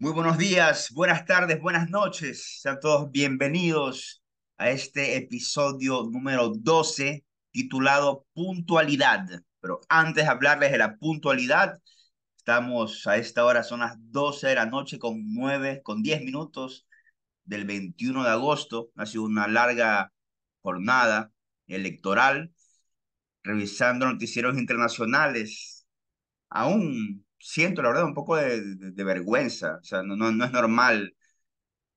Muy buenos días, buenas tardes, buenas noches. Sean todos bienvenidos a este episodio número 12 titulado Puntualidad. Pero antes de hablarles de la puntualidad, estamos a esta hora, son las 12 de la noche con 9, con 10 minutos del 21 de agosto. Ha sido una larga jornada electoral, revisando noticieros internacionales. Aún siento, la verdad, un poco de, vergüenza. O sea, no, no, es normal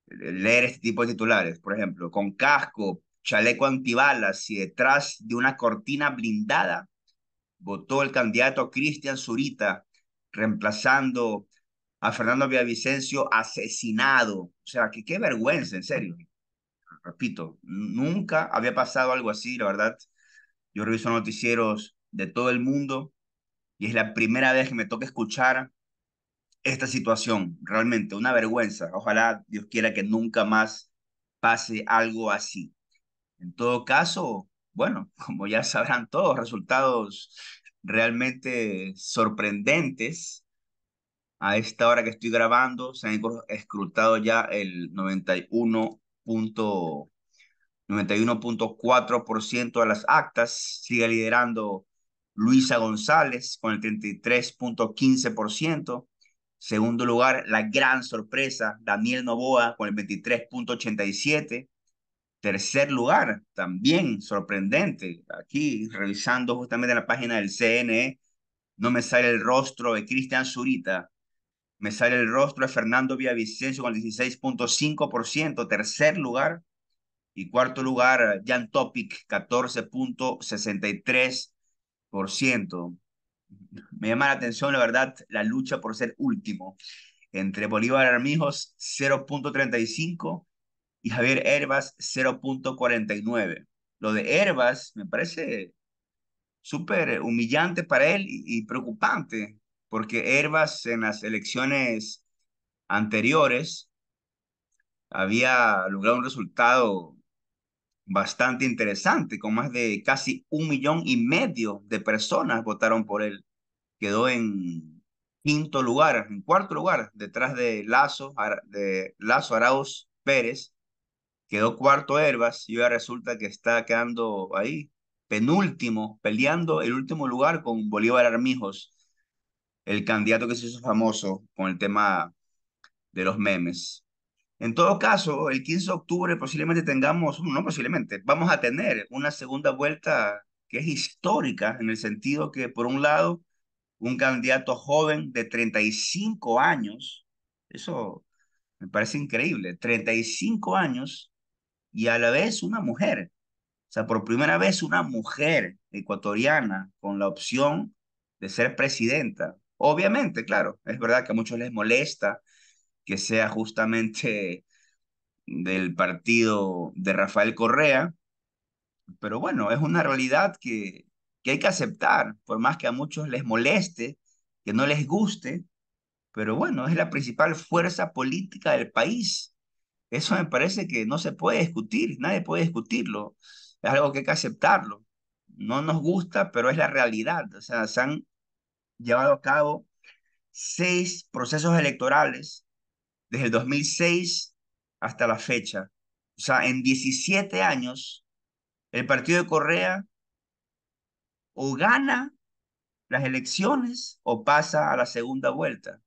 leer este tipo de titulares, por ejemplo, con casco, chaleco antibalas y detrás de una cortina blindada, votó el candidato Cristian Zurita, reemplazando a Fernando Villavicencio asesinado. O sea, que qué vergüenza, en serio. Repito, nunca había pasado algo así, la verdad. Yo reviso noticieros de todo el mundo y es la primera vez que me toca escuchar esta situación, realmente una vergüenza. Ojalá Dios quiera que nunca más pase algo así. En todo caso, bueno, como ya sabrán todos, resultados realmente sorprendentes. A esta hora que estoy grabando, se han escrutado ya el 91.4% de las actas. Sigue liderando Luisa González con el 33.15%. Segundo lugar, la gran sorpresa, Daniel Novoa con el 23.87%. Tercer lugar, también sorprendente, aquí revisando justamente la página del CNE, no me sale el rostro de Cristian Zurita, me sale el rostro de Fernando Villavicencio con el 16.5%, tercer lugar, y cuarto lugar, Jan Topic, 14.63% por ciento Me llama la atención, la verdad, la lucha por ser último entre Bolívar Armijos 0.35 y Javier Herbas 0.49. Lo de Herbas me parece súper humillante para él y, preocupante, porque Herbas en las elecciones anteriores había logrado un resultado bastante interesante, con más de casi un millón y medio de personas votaron por él. Quedó en quinto lugar, en cuarto lugar, detrás de Lazo, de Lazo Arauz Pérez. Quedó cuarto Herbas y ahora resulta que está quedando ahí, penúltimo, peleando el último lugar con Bolívar Armijos, el candidato que se hizo famoso con el tema de los memes. En todo caso, el 15 de octubre posiblemente tengamos, no posiblemente, vamos a tener una segunda vuelta que es histórica en el sentido que, por un lado, un candidato joven de 35 años, eso me parece increíble, 35 años y a la vez una mujer, o sea, por primera vez una mujer ecuatoriana con la opción de ser presidenta. Obviamente, claro, es verdad que a muchos les molesta que sea justamente del partido de Rafael Correa, pero bueno, es una realidad que, que hay que aceptar, por más que a muchos les moleste, que no les guste, pero bueno, es la principal fuerza política del país. Eso me parece que no se puede discutir, nadie puede discutirlo, es algo que hay que aceptarlo. No nos gusta, pero es la realidad. O sea, se han llevado a cabo seis procesos electorales desde el 2006 hasta la fecha. O sea, en 17 años, el partido de Correa o gana las elecciones o pasa a la segunda vuelta.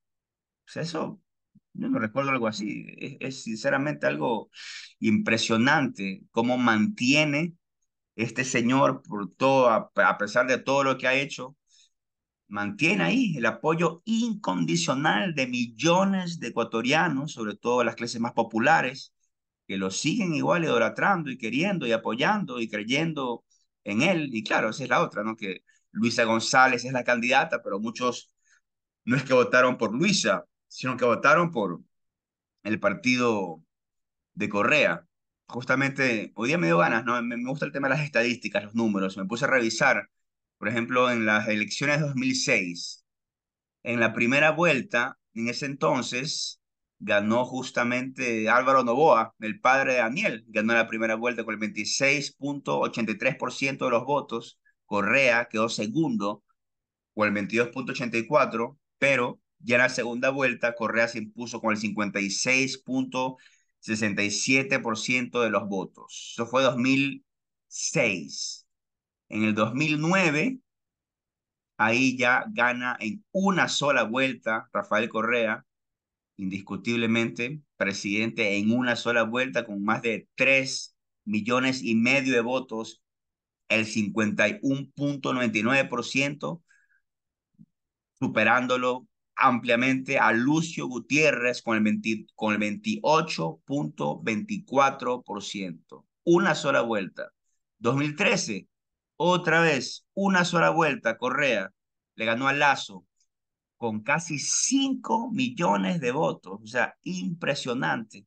eso, yo no recuerdo algo así. Es, sinceramente algo impresionante cómo mantiene este señor, por todo, a pesar de todo lo que ha hecho, mantiene ahí el apoyo incondicional de millones de ecuatorianos, sobre todo las clases más populares, que lo siguen igual idolatrando y queriendo y apoyando y creyendo en él. Y claro, esa es la otra, ¿no? Que Luisa González es la candidata, pero muchos no es que votaron por Luisa, sino que votaron por el partido de Correa. Justamente, hoy día me dio ganas, ¿no? Me, me gusta el tema de las estadísticas, los números. Me puse a revisar por ejemplo, en las elecciones de 2006, en la primera vuelta, en ese entonces, ganó justamente Álvaro Novoa, el padre de Daniel, ganó la primera vuelta con el 26.83% de los votos. Correa quedó segundo con el 22.84, pero ya en la segunda vuelta Correa se impuso con el 56.67% de los votos. Eso fue 2006. En el 2009, ahí ya gana en una sola vuelta Rafael Correa, indiscutiblemente presidente en una sola vuelta con más de 3 millones y medio de votos, el 51.99%, superándolo ampliamente a Lucio Gutiérrez con el, con el 28.24%. Una sola vuelta. 2013, otra vez, una sola vuelta, Correa le ganó a Lazo con casi 5 millones de votos. O sea, impresionante.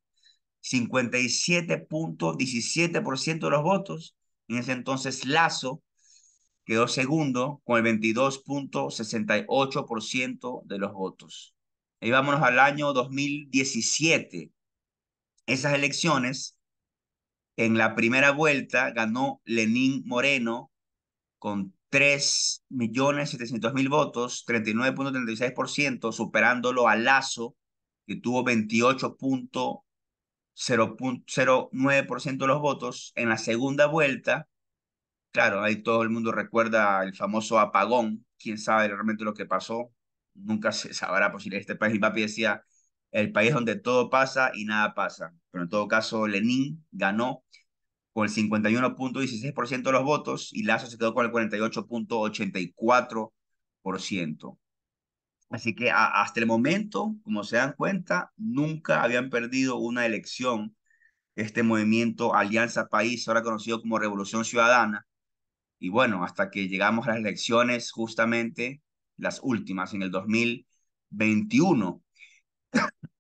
57.17% de los votos. En ese entonces Lazo quedó segundo con el 22.68% de los votos. Ahí vámonos al año 2017. Esas elecciones, en la primera vuelta ganó Lenín Moreno con 3.700.000 votos, 39.36%, superándolo a Lazo, que tuvo 28.09% de los votos. En la segunda vuelta, claro, ahí todo el mundo recuerda el famoso apagón, quién sabe realmente lo que pasó, nunca se sabrá por si este país, mi papi decía, el país donde todo pasa y nada pasa, pero en todo caso Lenin ganó con el 51.16% de los votos y Lazo se quedó con el 48.84%. Así que hasta el momento, como se dan cuenta, nunca habían perdido una elección este movimiento Alianza País, ahora conocido como Revolución Ciudadana. Y bueno, hasta que llegamos a las elecciones, justamente las últimas, en el 2021.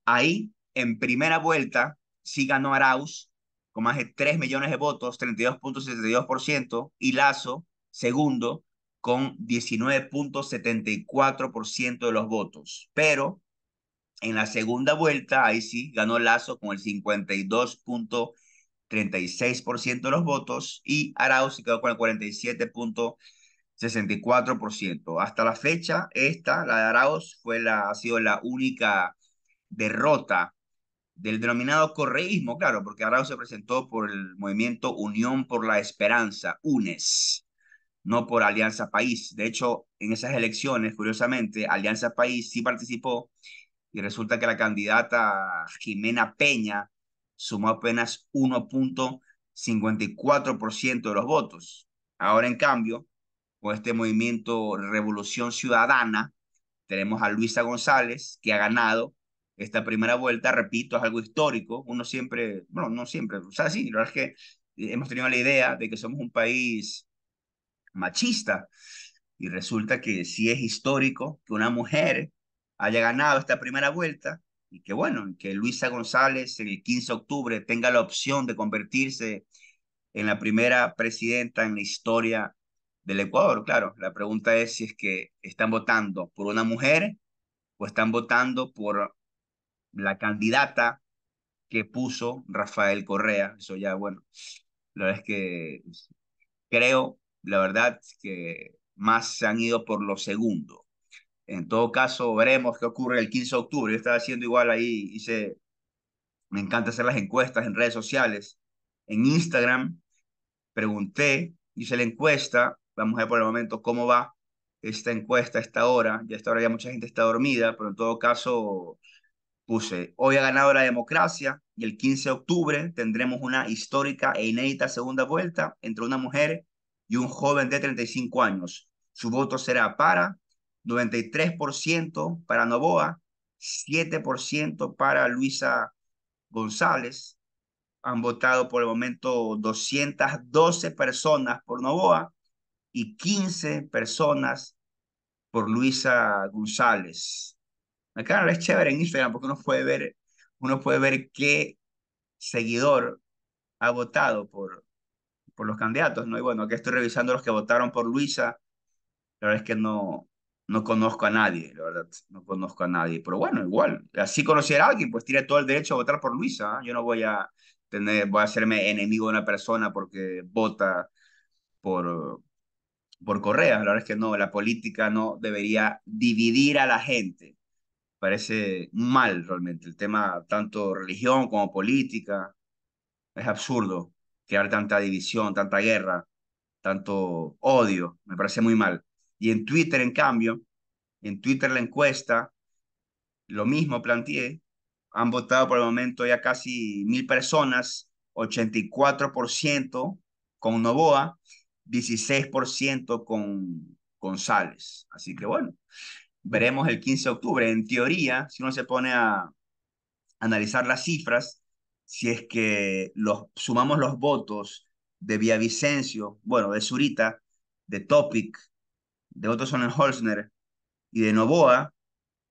Ahí, en primera vuelta, sí ganó Arauz con más de 3 millones de votos, 32.72%, y Lazo, segundo, con 19.74% de los votos. Pero en la segunda vuelta, ahí sí, ganó Lazo con el 52.36% de los votos y Arauz se quedó con el 47.64%. Hasta la fecha, esta, la de Arauz, fue la, ha sido la única derrota del denominado correísmo, claro, porque Arau se presentó por el movimiento Unión por la Esperanza, UNES, no por Alianza País. De hecho, en esas elecciones, curiosamente, Alianza País sí participó y resulta que la candidata Jimena Peña sumó apenas 1.54% de los votos. Ahora, en cambio, con este movimiento Revolución Ciudadana, tenemos a Luisa González, que ha ganado esta primera vuelta, repito, es algo histórico. Uno siempre, bueno, no siempre, o sea, sí, la verdad es que eh, hemos tenido la idea de que somos un país machista y resulta que sí es histórico que una mujer haya ganado esta primera vuelta y que bueno, que Luisa González el 15 de octubre tenga la opción de convertirse en la primera presidenta en la historia del Ecuador. Claro, la pregunta es si es que están votando por una mujer o están votando por la candidata que puso Rafael Correa. Eso ya, bueno, la verdad es que creo, la verdad, que más se han ido por lo segundo. En todo caso, veremos qué ocurre el 15 de octubre. Yo estaba haciendo igual ahí, hice, me encanta hacer las encuestas en redes sociales. En Instagram pregunté, hice la encuesta, vamos a ver por el momento cómo va esta encuesta a esta hora. Ya esta hora ya mucha gente está dormida, pero en todo caso, Puse, hoy ha ganado la democracia y el 15 de octubre tendremos una histórica e inédita segunda vuelta entre una mujer y un joven de 35 años. Su voto será para 93% para Novoa, 7% para Luisa González. Han votado por el momento 212 personas por Novoa y 15 personas por Luisa González canal es chévere en Instagram porque uno puede ver, uno puede ver qué seguidor ha votado por, por los candidatos, ¿no? Y bueno, aquí estoy revisando los que votaron por Luisa. La verdad es que no, no conozco a nadie, la verdad, no conozco a nadie. Pero bueno, igual, si conociera a alguien, pues tiene todo el derecho a votar por Luisa. ¿ah? Yo no voy a tener, voy a hacerme enemigo de una persona porque vota por, por Correa. La verdad es que no, la política no debería dividir a la gente parece mal realmente el tema, tanto religión como política. Es absurdo crear tanta división, tanta guerra, tanto odio, me parece muy mal. Y en Twitter, en cambio, en Twitter la encuesta, lo mismo planteé, han votado por el momento ya casi mil personas, 84% con Novoa, 16% con González. Así que bueno, veremos el 15 de octubre. En teoría, si uno se pone a analizar las cifras, si es que los, sumamos los votos de Villavicencio, bueno, de Zurita, de Topic, de el Holzner y de Novoa,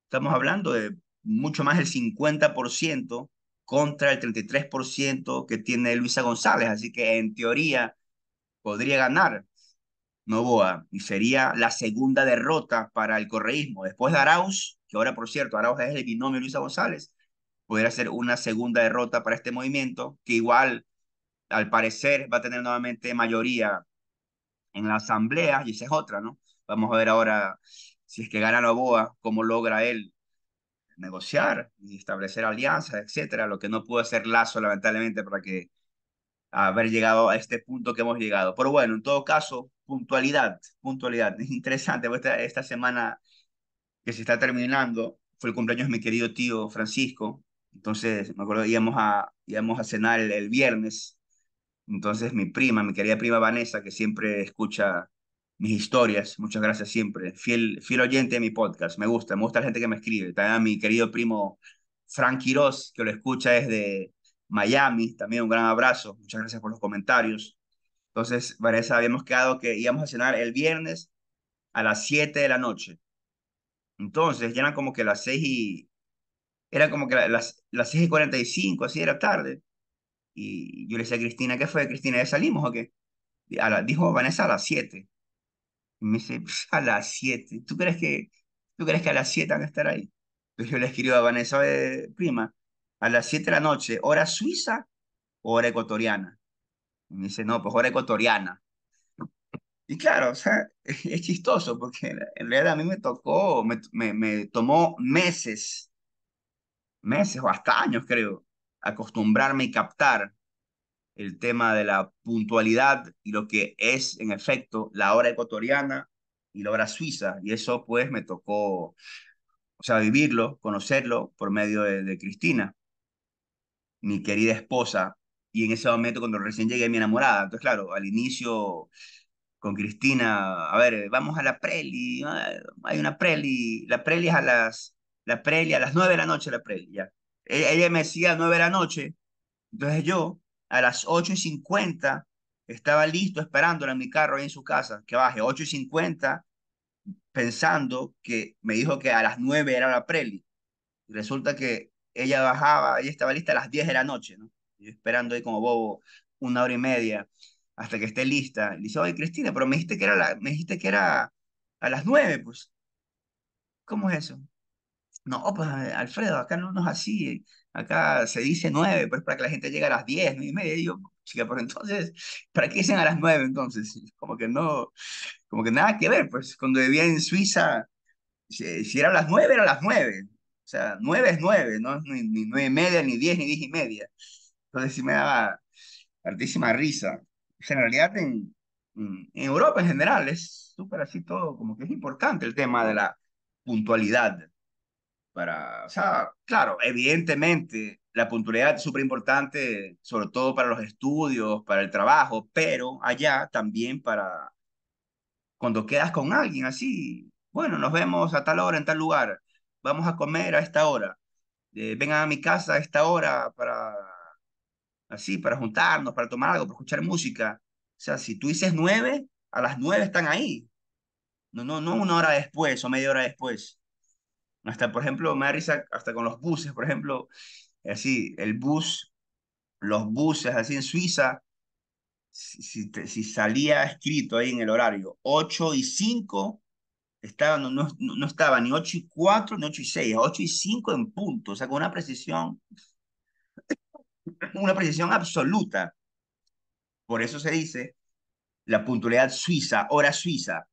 estamos hablando de mucho más del 50% contra el 33% que tiene Luisa González. Así que en teoría podría ganar Novoa y sería la segunda derrota para el correísmo. Después de Arauz, que ahora por cierto Arauz es el binomio Luisa González, podría ser una segunda derrota para este movimiento, que igual al parecer va a tener nuevamente mayoría en la asamblea y esa es otra, ¿no? Vamos a ver ahora si es que gana Novoa, cómo logra él negociar y establecer alianzas, etcétera, lo que no pudo hacer Lazo lamentablemente para que haber llegado a este punto que hemos llegado. Pero bueno, en todo caso, puntualidad, puntualidad. Es interesante, esta, semana que se está terminando fue el cumpleaños de mi querido tío Francisco. Entonces, me acuerdo, íbamos a, íbamos a cenar el, viernes. Entonces, mi prima, mi querida prima Vanessa, que siempre escucha mis historias, muchas gracias siempre. Fiel, fiel oyente de mi podcast, me gusta, me gusta la gente que me escribe. También a mi querido primo Frank Quiroz, que lo escucha desde Miami, también un gran abrazo. Muchas gracias por los comentarios. Entonces, Vanessa, habíamos quedado que íbamos a cenar el viernes a las 7 de la noche. Entonces, ya eran como que las 6 y... era como que las, las 6 y 45, así era tarde. Y yo le decía a Cristina, ¿qué fue? Cristina, ¿ya salimos o qué? A dijo Vanessa a las 7. Y me dice, a las 7. ¿Tú crees que, tú crees que a las 7 van a estar ahí? Entonces yo le escribí a Vanessa, prima, a las 7 de la noche, hora suiza, o hora ecuatoriana me dice, no, pues hora ecuatoriana. Y claro, o sea, es chistoso porque en realidad a mí me tocó, me, me, tomó meses, meses o hasta años creo, acostumbrarme y captar el tema de la puntualidad y lo que es en efecto la hora ecuatoriana y la hora suiza. Y eso pues me tocó, o sea, vivirlo, conocerlo por medio de, de Cristina, mi querida esposa, y en ese momento cuando recién llegué mi enamorada. Entonces, claro, al inicio con Cristina, a ver, vamos a la preli, ah, hay una preli, la preli es a las, la preli a las 9 de la noche, la preli, ya. E, ella, me decía 9 de la noche, entonces yo a las ocho y cincuenta, estaba listo esperándola en mi carro ahí en su casa, que baje ocho y cincuenta, pensando que me dijo que a las 9 era la preli. Resulta que ella bajaba, ella estaba lista a las 10 de la noche, ¿no? esperando ahí como bobo una hora y media hasta que esté lista. Le dice, oye, Cristina, pero me dijiste que era, la, me dijiste que era a las nueve, pues. ¿Cómo es eso? No, pues, Alfredo, acá no, es así. Acá se dice nueve, pues para que la gente llegue a las diez, nueve y media. yo, chica, pero entonces, ¿para qué dicen a las nueve entonces? Como que no, como que nada que ver, pues. Cuando vivía en Suiza, si, era a las nueve, era a las nueve. O sea, nueve es nueve, no ni, ni nueve y media, ni diez, ni diez y media. Entonces sí me daba hartísima risa. Pues, en realidad en, Europa en general es súper así todo, como que es importante el tema de la puntualidad. Para, o sea, claro, evidentemente la puntualidad es súper importante, sobre todo para los estudios, para el trabajo, pero allá también para cuando quedas con alguien así, bueno, nos vemos a tal hora, en tal lugar, vamos a comer a esta hora, eh, vengan a mi casa a esta hora para así, para juntarnos, para tomar algo, para escuchar música. O sea, si tú dices nueve, a las nueve están ahí. No, no, no una hora después o media hora después. Hasta, por ejemplo, Marisa hasta con los buses, por ejemplo, así, el bus, los buses, así en Suiza, si, salía escrito ahí en el horario, ocho y cinco, estaba, no, no, estaba ni ocho y cuatro, ni ocho y seis, ocho y cinco en punto, o sea, con una precisión una precisión absoluta. Por eso se dice la puntualidad suiza, hora suiza.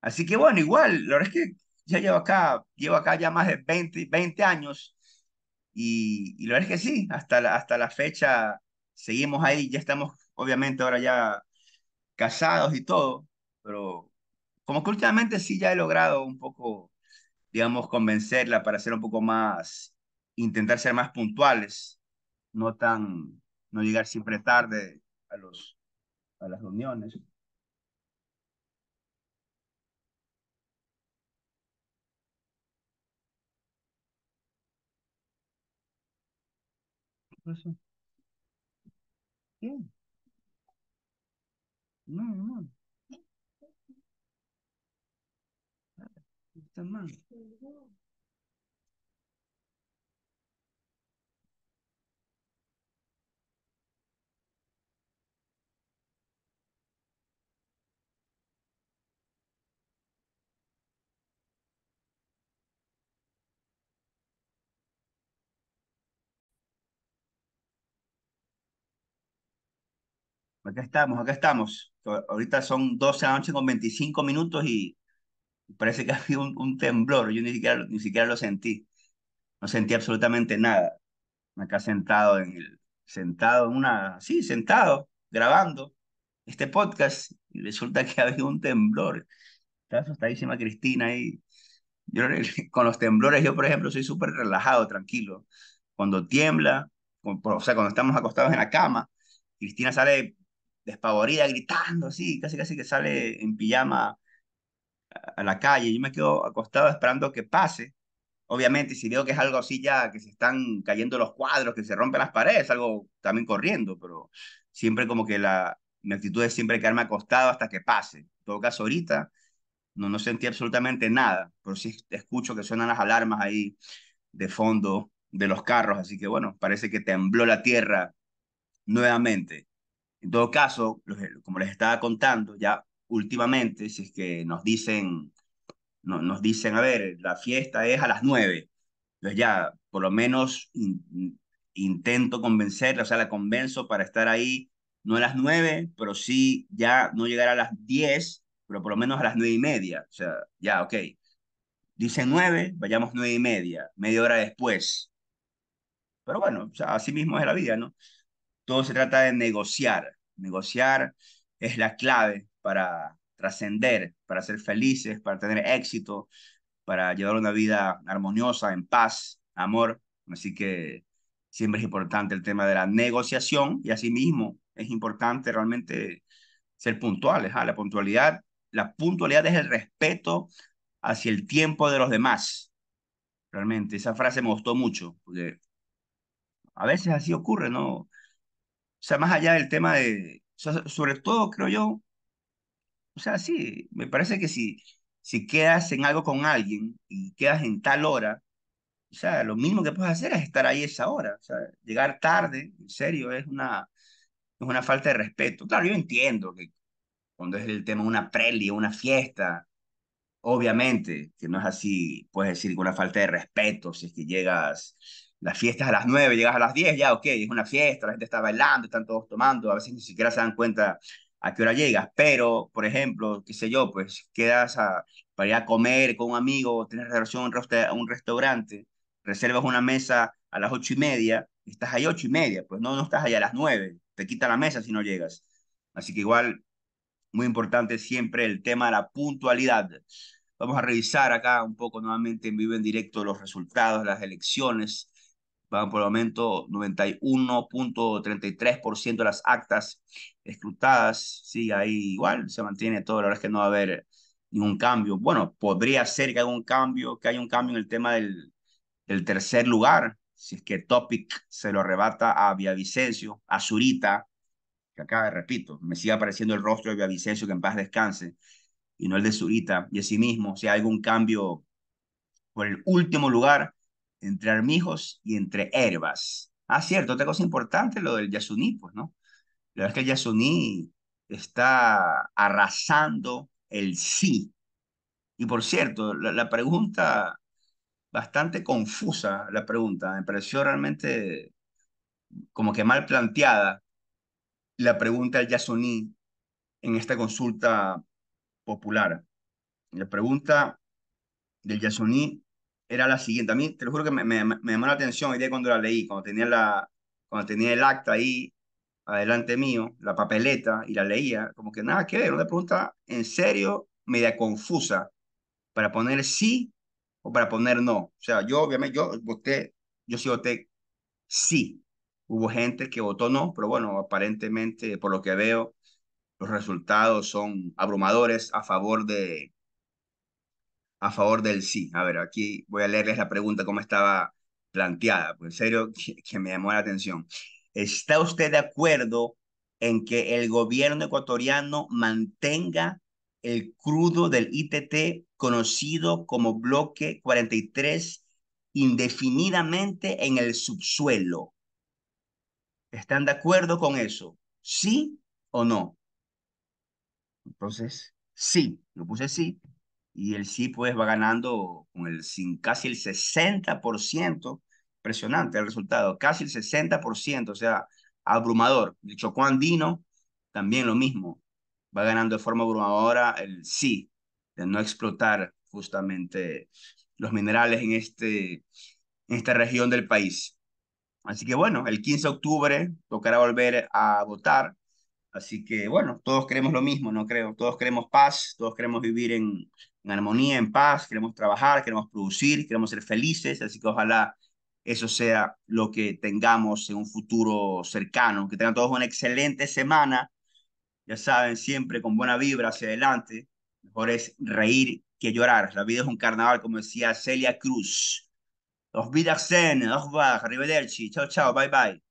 Así que bueno, igual, la verdad es que ya llevo acá, llevo acá ya más de 20, años y, lo la verdad es que sí, hasta la, hasta la fecha seguimos ahí, ya estamos obviamente ahora ya casados y todo, pero como que últimamente sí ya he logrado un poco, digamos, convencerla para ser un poco más, intentar ser más puntuales no tan, no llegar siempre tarde a, los, a las reuniones. No, no. Está mal. Acá estamos, acá estamos. Ahorita son 12 la noche con 25 minutos y parece que ha habido un, temblor. Yo ni siquiera, ni siquiera lo sentí. No sentí absolutamente nada. Acá sentado en el, sentado en una, sí, sentado, grabando este podcast y resulta que ha habido un temblor. Está asustadísima Cristina ahí, yo con los temblores yo por ejemplo soy súper relajado, tranquilo. Cuando tiembla, o sea, cuando estamos acostados en la cama, Cristina sale despavorida, gritando así, casi casi que sale en pijama a la calle. Yo me quedo acostado esperando que pase. Obviamente, si veo que es algo así ya, que se están cayendo los cuadros, que se rompen las paredes, algo también corriendo, pero siempre como que la, mi actitud es siempre quedarme acostado hasta que pase. En todo caso, ahorita no, no sentí absolutamente nada, pero sí escucho que suenan las alarmas ahí de fondo de los carros, así que bueno, parece que tembló la tierra nuevamente. En todo caso, eh, como les estaba contando, ya últimamente, si es que nos dicen, no, nos dicen, a ver, la fiesta es a las nueve, pues ya, por lo menos intento convencerla, o sea, la convenzo para estar ahí, no a las nueve, pero sí ya no llegar a las diez, pero por lo menos a las nueve y media, o sea, ya, ok. Dicen nueve, vayamos nueve y media, media hora después. Pero bueno, o sea, así mismo es la vida, ¿no? Todo se trata de negociar. Negociar es la clave para trascender, para ser felices, para tener éxito, para llevar una vida armoniosa, en paz, amor. Así que siempre es importante el tema de la negociación y asimismo es importante realmente ser puntuales. ¿ah? La puntualidad, la puntualidad es el respeto hacia el tiempo de los demás. Realmente esa frase me gustó mucho porque a veces así ocurre, ¿no? sea, más allá del tema de, sobre todo creo yo, o sea, sí, me parece que si, si quedas en algo con alguien y quedas en tal hora, o sea, lo mínimo que puedes hacer es estar ahí esa hora. O sea, llegar tarde, en serio, es una, es una falta de respeto. Claro, yo entiendo que cuando es el tema de una prelia, una fiesta, obviamente que no es así, puedes decir que una falta de respeto si es que llegas las fiestas a las 9, llegas a las 10, ya, ok, es una fiesta, la gente está bailando, están todos tomando, a veces ni siquiera se dan cuenta a qué hora llegas, pero, por ejemplo, qué sé yo, pues quedas a, para ir a comer con un amigo, tienes reservación a un restaurante, reservas una mesa a las 8 y media, estás ahí 8 y media, pues no, no estás allá a las 9, te quita la mesa si no llegas. Así que igual, muy importante siempre el tema de la puntualidad. Vamos a revisar acá un poco nuevamente en vivo en directo los resultados, de las elecciones van por el momento 91.33% de las actas escrutadas, sí ahí igual, se mantiene todo, la verdad es que no va a haber ningún cambio. Bueno, podría ser que haya un cambio, que haya un cambio en el tema del, del tercer lugar, si es que Topic se lo arrebata a Villavicencio, a Zurita, que acá, repito, me sigue apareciendo el rostro de Villavicencio, que en paz descanse, y no el de Zurita, y así mismo, si hay algún cambio por el último lugar, entre armijos y entre herbas. Ah, cierto, otra cosa importante, lo del Yasuní, pues, ¿no? La verdad es que el Yasuní está arrasando el sí. Y por cierto, la, pregunta, bastante confusa la pregunta, me pareció realmente como que mal planteada la pregunta del Yasuní en esta consulta popular. La pregunta del Yasuní era la siguiente. A mí, te lo juro que me, llamó la atención hoy día cuando la leí, cuando tenía, la, cuando tenía el acta ahí adelante mío, la papeleta, y la leía, como que nada que ver, una pregunta en serio, media confusa, para poner sí o para poner no. O sea, yo obviamente, yo voté, yo sí voté sí. Hubo gente que votó no, pero bueno, aparentemente, por lo que veo, los resultados son abrumadores a favor de, a favor del sí. A ver, aquí voy a leerles la pregunta cómo estaba planteada, pues, en serio que, me llamó la atención. ¿Está usted de acuerdo en que el gobierno ecuatoriano mantenga el crudo del ITT conocido como bloque 43 indefinidamente en el subsuelo? ¿Están de acuerdo con eso? ¿Sí o no? Entonces, sí, lo puse sí, y el sí pues va ganando con el, sin casi el 60%, impresionante el resultado, casi el 60%, o sea, abrumador. El Chocó Andino también lo mismo, va ganando de forma abrumadora el sí, de no explotar justamente los minerales en, este, en esta región del país. Así que bueno, el 15 de octubre tocará volver a votar Así que bueno, todos queremos lo mismo, no creo. Todos queremos paz, todos queremos vivir en, armonía, en paz, queremos trabajar, queremos producir, queremos ser felices. Así que ojalá eso sea lo que tengamos en un futuro cercano. Que tengan todos una excelente semana. Ya saben, siempre con buena vibra hacia adelante. Mejor es reír que llorar. La vida es un carnaval, como decía Celia Cruz. Auf arriba del Arrivederci, chao, chao, bye, bye.